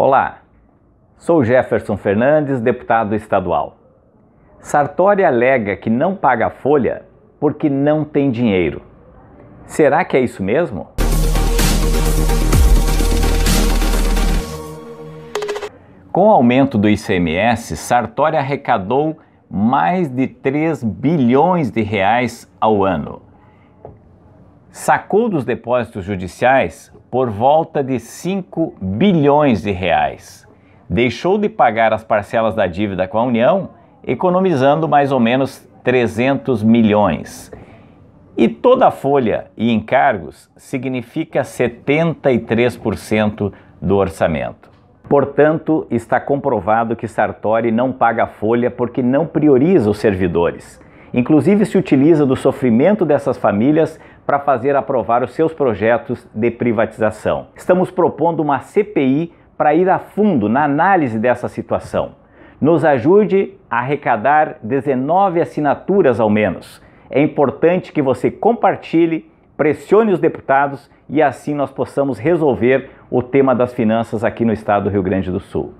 Olá, sou Jefferson Fernandes, deputado estadual. Sartori alega que não paga a folha porque não tem dinheiro. Será que é isso mesmo? Com o aumento do ICMS, Sartori arrecadou mais de 3 bilhões de reais ao ano sacou dos depósitos judiciais por volta de 5 bilhões de reais. Deixou de pagar as parcelas da dívida com a União, economizando mais ou menos 300 milhões. E toda a folha e encargos significa 73% do orçamento. Portanto, está comprovado que Sartori não paga a folha porque não prioriza os servidores Inclusive, se utiliza do sofrimento dessas famílias para fazer aprovar os seus projetos de privatização. Estamos propondo uma CPI para ir a fundo na análise dessa situação. Nos ajude a arrecadar 19 assinaturas ao menos. É importante que você compartilhe, pressione os deputados e assim nós possamos resolver o tema das finanças aqui no estado do Rio Grande do Sul.